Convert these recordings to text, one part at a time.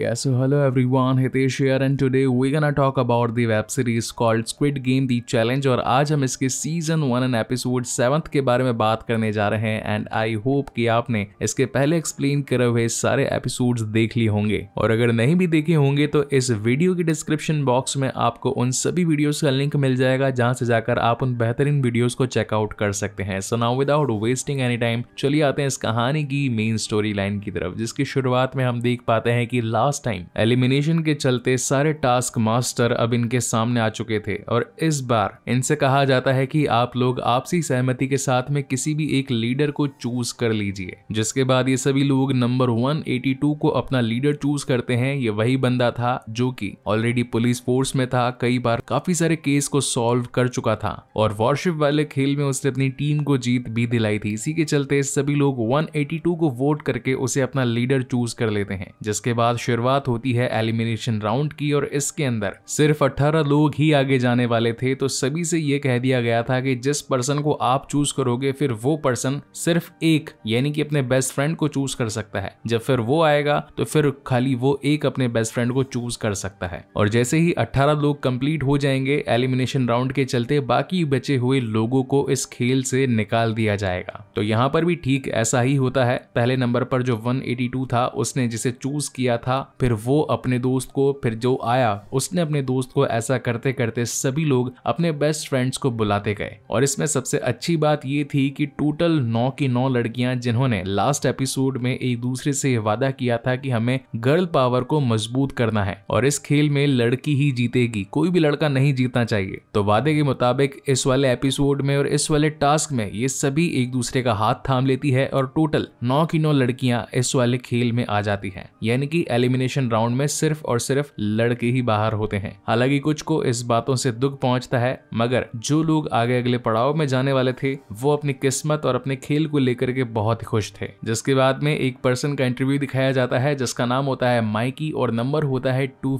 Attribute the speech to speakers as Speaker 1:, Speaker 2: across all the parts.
Speaker 1: Yes, hello everyone, Hitesh here and today we're gonna talk about the web series called squid game the challenge और आज हम इसके season one and episode seventh के बारे में बात करने जा रहे हैं And I hope कि आपने इसके पहले explain करे हुए सारे episodes देख लिए होंगे और अगर नहीं भी देखे होंगे तो इस video की description box में आपको उन सभी videos का link मिल जाएगा जहाँ से जाकर आप उन बेहतरीन videos को check out कर सकते हैं So now without wasting any time, चलिए आते हैं इस कहानी की main storyline की तरफ जिसकी शुरुआत में हम देख पाते हैं कि ला लास्ट टाइम एलिमिनेशन के चलते सारे टास्क मास्टर अब इनके सामने आ चुके थे और इस बार इनसे कहा जाता है कि आप लोग आपसी सहमति के साथ में किसी भी एक लीडर को चूज कर लीजिए जिसके बाद ये सभी लोग नंबर 182 को अपना लीडर चूज करते हैं ये वही बंदा था जो कि ऑलरेडी पुलिस फोर्स में था कई बार काफी सारे केस को सॉल्व कर चुका था और वॉरशिप वाले खेल में उसने अपनी टीम को जीत भी दिलाई थी इसी के चलते सभी लोग 182 को वोट करके उसे अपना लीडर चूज कर लेते हैं जिसके बाद शुरुआत होती है एलिमिनेशन राउंड की और इसके अंदर सिर्फ अठारह लोग ही आगे जाने वाले थे तो सभी से ये कह दिया गया था कि जिस पर्सन को आप चूज करोगे फिर वो पर्सन सिर्फ एक यानी कि अपने बेस्ट फ्रेंड को चूज कर सकता है जब फिर वो आएगा तो फिर खाली वो एक अपने बेस्ट फ्रेंड को चूज कर सकता है और जैसे ही 18 लोग कंप्लीट हो जाएंगे एलिमिनेशन राउंड के चलते बाकी बचे हुए लोगों को इस खेल से निकाल दिया जाएगा तो यहाँ पर भी ठीक ऐसा ही होता है पहले नंबर पर जो 182 था उसने जिसे चूज किया था था फिर वो अपने दोस्त को फिर जो आया उसने अपने दोस्त को ऐसा करते करते सभी लोग अपने बेस्ट फ्रेंड्स को बुलाते गए और इसमें सबसे अच्छी बात ये थी कि टोटल नौ की नौ लड़कियां जिन्होंने लास्ट एपिसोड में एक दूसरे से वादा किया था कि हमें गर्ल पावर को मजबूत करना है और इस खेल में लड़की ही जीतेगी कोई भी लड़का नहीं जीतना चाहिए तो वादे के मुताबिक इस वाले एपिसोड में और इस वाले टास्क में ये सभी एक दूसरे का हाथ थाम लेती है और टोटल नौ की नौ लड़कियां इस वाले खेल में आ जाती हैं यानी कि एलिमिनेशन राउंड में सिर्फ और सिर्फ लड़के ही बाहर होते हैं हालांकि कुछ को इस बातों से दुख पहुंचता है मगर जो लोग आगे अगले पड़ाव में जाने वाले थे वो अपनी किस्मत और अपने खेल को लेकर के बहुत ही खुश थे जिसके बाद में एक पर्सन का इंटरव्यू दिखाया जाता है जिसका नाम होता है माइकी और नंबर होता है टू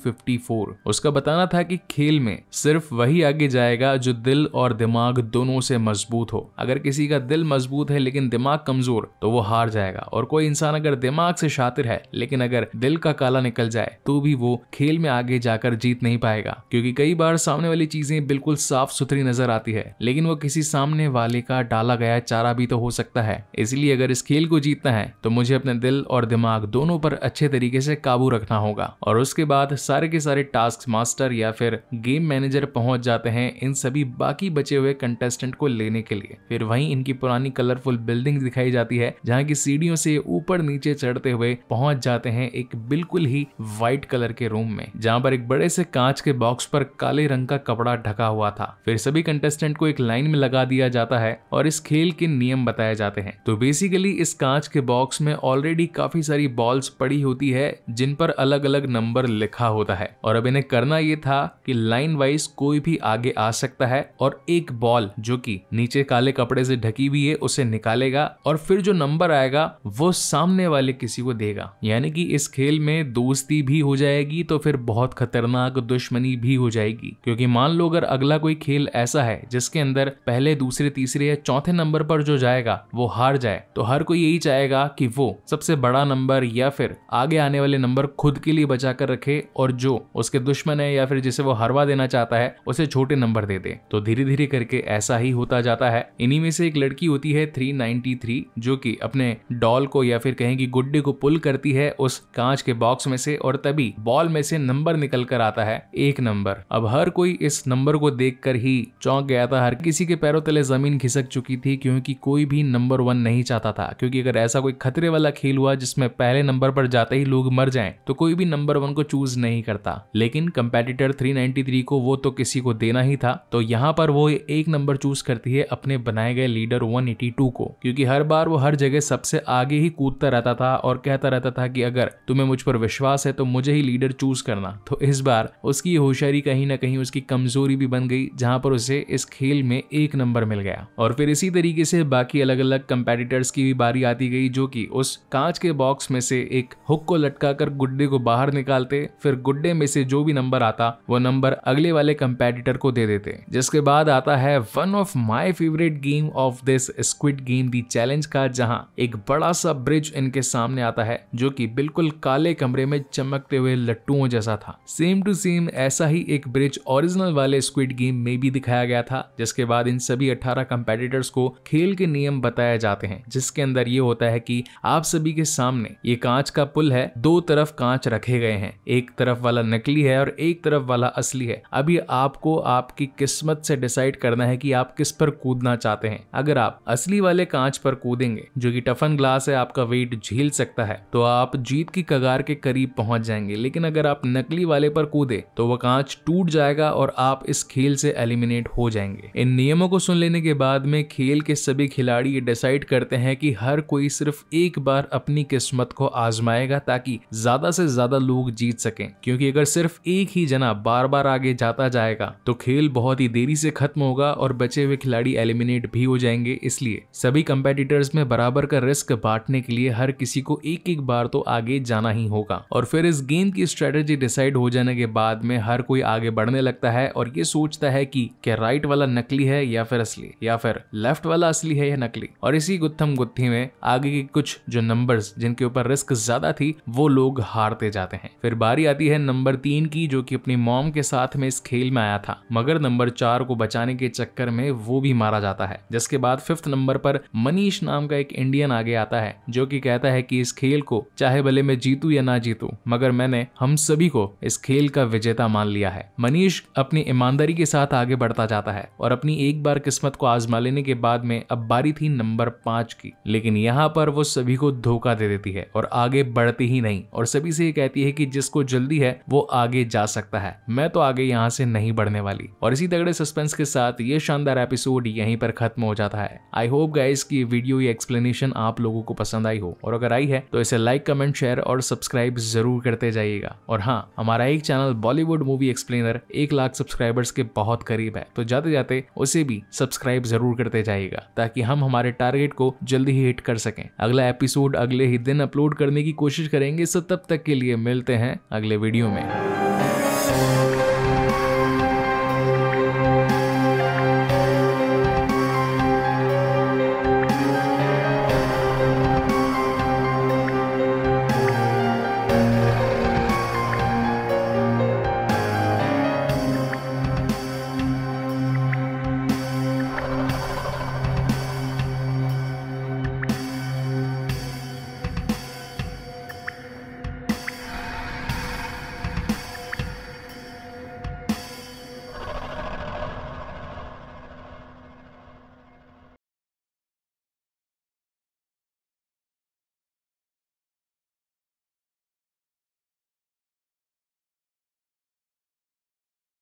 Speaker 1: उसका बताना था की खेल में सिर्फ वही आगे जाएगा जो दिल और दिमाग दोनों से मजबूत हो अगर किसी का दिल मजबूत है लेकिन दिमाग कमजोर तो वो हार जाएगा और कोई इंसान अगर दिमाग से शातिर है लेकिन अगर दिल का का काला निकल जाए तो भी वो खेल में आगे जाकर जीत नहीं पाएगा क्योंकि कई बार सामने वाली चीजें बिल्कुल साफ सुथरी नजर आती है लेकिन वो किसी सामने वाले का डाला गया चारा भी तो हो सकता है इसलिए अगर इस खेल को जीतना है तो मुझे अपने दिल और दिमाग दोनों पर अच्छे तरीके से काबू रखना होगा और उसके बाद सारे के सारे टास्क मास्टर या फिर गेम मैनेजर पहुंच जाते हैं इन सभी बाकी बचे हुए कंटेस्टेंट को लेने के लिए फिर वहीं इनकी पुरानी कलरफुल बिल्डिंग दिखाई जाती है जहाँ की सीढ़ियों से ऊपर नीचे चढ़ते हुए पहुंच जाते हैं एक बिल्कुल बिल्कुल ही व्हाइट कलर के रूम में जहाँ पर एक बड़े से कांच के बॉक्स पर काले रंग का कपड़ा ढका हुआ था फिर सभी कंटेस्टेंट को एक लाइन में लगा दिया जाता है और इस खेल के नियम बताए जाते हैं तो बेसिकली इस कांच के बॉक्स में ऑलरेडी काफी सारी बॉल्स पड़ी होती है जिन पर अलग अलग नंबर लिखा होता है और अब इन्हें करना ये था कि लाइन वाइज कोई भी आगे आ सकता है और एक बॉल जो कि नीचे काले कपड़े से ढकी हुई है उसे निकालेगा और फिर जो नंबर आएगा वो सामने वाले किसी को देगा यानी कि इस खेल में में दोस्ती भी हो जाएगी तो फिर बहुत खतरनाक दुश्मनी भी हो जाएगी क्योंकि मान लो अगर अगला कोई खेल ऐसा है जिसके अंदर पहले दूसरे तीसरे या चौथे नंबर पर जो जाएगा वो हार जाए तो हर कोई यही चाहेगा कि वो सबसे बड़ा नंबर या फिर आगे आने वाले नंबर खुद के लिए बचा कर रखे और जो उसके दुश्मन है या फिर जिसे वो हरवा देना चाहता है उसे छोटे नंबर दे दे तो धीरे धीरे करके ऐसा ही होता जाता है इन्हीं में से एक लड़की होती है 393 जो कि अपने डॉल को या फिर कहें कि गुड्डे को पुल करती है उस कांच के बॉक्स में से और तभी बॉल में से नंबर निकल कर आता है एक नंबर अब हर कोई इस नंबर को देख कर ही चौंक गया था हर किसी के पैरों तले जमीन खिसक चुकी थी क्योंकि कोई भी नंबर वन नहीं चाहता था क्योंकि अगर ऐसा कोई खतरे वाला खेल हुआ जिसमें पहले नंबर पर जाते ही लोग मर जाएं तो कोई भी नंबर वन को चूज नहीं करता लेकिन कंपेटिटर 393 को वो तो किसी को देना ही था तो यहाँ पर वो एक नंबर चूज करती है अपने बनाए गए लीडर 182 को क्योंकि हर बार वो हर जगह सबसे आगे ही कूदता रहता था और कहता रहता था कि अगर तुम्हें मुझ पर पर विश्वास है तो मुझे ही लीडर चूज करना तो इस बार उसकी होशियारी कहीं ना कहीं उसकी कमजोरी भी बन गई जहां पर उसे इस खेल में एक नंबर मिल गया और फिर इसी तरीके से बाकी अलग अलग कंपेटिटर्स की भी बारी आती गई जो कि उस कांच के बॉक्स में से एक हुक को लटका कर गुड्डे को बाहर निकालते फिर गुड्डे में से जो भी नंबर आता वो नंबर अगले वाले कंपेटिटर को दे देते जिसके बाद आता है one of my favourite game of this squid game the challenge का जहां एक बड़ा सा ब्रिज इनके सामने आता है जो कि बिल्कुल काले कमरे में चमकते हुए लट्टुओं जैसा था सेम टू सेम ऐसा ही एक ब्रिज ओरिजिनल वाले स्क्विड गेम में भी दिखाया गया था जिसके बाद इन सभी 18 कंपेटिटर्स को खेल के नियम बताए जाते हैं जिसके अंदर ये होता है कि आप सभी के सामने ये कांच का पुल है दो तरफ कांच रखे गए हैं एक तरफ वाला नकली है और एक तरफ वाला असली है अभी आपको आपकी किस्मत से डिसाइड करना है कि आप किस पर कूदना चाहते हैं अगर आप असली वाले कांच पर कूदेंगे जो कि टफन ग्लास है आपका वेट झील सकता है तो आप जीत की कगार दीवार के करीब पहुंच जाएंगे लेकिन अगर आप नकली वाले पर कूदे तो वह कांच टूट जाएगा और आप इस खेल से एलिमिनेट हो जाएंगे इन नियमों को सुन लेने के बाद में खेल के सभी खिलाड़ी ये डिसाइड करते हैं कि हर कोई सिर्फ एक बार अपनी किस्मत को आजमाएगा ताकि ज्यादा से ज्यादा लोग जीत सकें क्योंकि अगर सिर्फ एक ही जना बार बार आगे जाता जाएगा तो खेल बहुत ही देरी से खत्म होगा और बचे हुए खिलाड़ी एलिमिनेट भी हो जाएंगे इसलिए सभी कंपेटिटर्स में बराबर का रिस्क बांटने के लिए हर किसी को एक एक बार तो आगे जाना ही होगा और फिर इस गेम की स्ट्रेटेजी डिसाइड हो जाने के बाद में हर कोई आगे बढ़ने लगता है और ये सोचता है कि क्या राइट वाला नकली है या फिर असली या फिर लेफ्ट वाला असली है या नकली और इसी गुत्थम गुत्थी में आगे के कुछ जो नंबर जिनके ऊपर रिस्क ज्यादा थी वो लोग हारते जाते हैं फिर बारी आती है नंबर तीन की जो कि अपनी मॉम के साथ में इस खेल में आया था मगर नंबर चार को बचाने के चक्कर में वो भी मारा जाता है जिसके बाद फिफ्थ नंबर पर मनीष नाम का एक इंडियन आगे आता है जो कि कहता है कि इस खेल को चाहे भले मैं जीतू या या ना जीतूं मगर मैंने हम सभी को इस खेल का विजेता मान लिया है मनीष अपनी ईमानदारी के साथ आगे बढ़ता जाता है और अपनी एक बार किस्मत को आजमा लेने के बाद में अब बारी थी नंबर पांच की लेकिन यहाँ पर वो सभी को धोखा दे देती है और आगे बढ़ती ही नहीं और सभी से ये कहती है कि जिसको जल्दी है वो आगे जा सकता है मैं तो आगे यहाँ से नहीं बढ़ने वाली और इसी तगड़े सस्पेंस के साथ ये शानदार एपिसोड यहीं पर खत्म हो जाता है आई होप गाइस की वीडियो ये एक्सप्लेनेशन आप लोगों को पसंद आई हो और अगर आई है तो इसे लाइक कमेंट शेयर और सब्सक्राइब सब्सक्राइब जरूर करते जाइएगा और हाँ हमारा एक चैनल बॉलीवुड मूवी एक्सप्लेनर एक लाख सब्सक्राइबर्स के बहुत करीब है तो जाते जाते उसे भी सब्सक्राइब जरूर करते जाइएगा ताकि हम हमारे टारगेट को जल्दी ही हिट कर सकें अगला एपिसोड अगले ही दिन अपलोड करने की कोशिश करेंगे सो तब तक के लिए मिलते हैं अगले वीडियो में